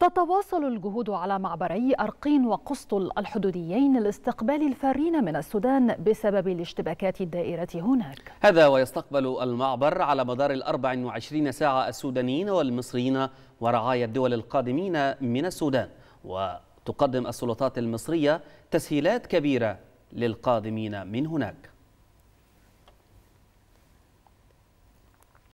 تتواصل الجهود على معبري أرقين وقسطل الحدوديين لاستقبال الفارين من السودان بسبب الاشتباكات الدائرة هناك هذا ويستقبل المعبر على مدار ال 24 ساعة السودانيين والمصريين ورعايا الدول القادمين من السودان وتقدم السلطات المصرية تسهيلات كبيرة للقادمين من هناك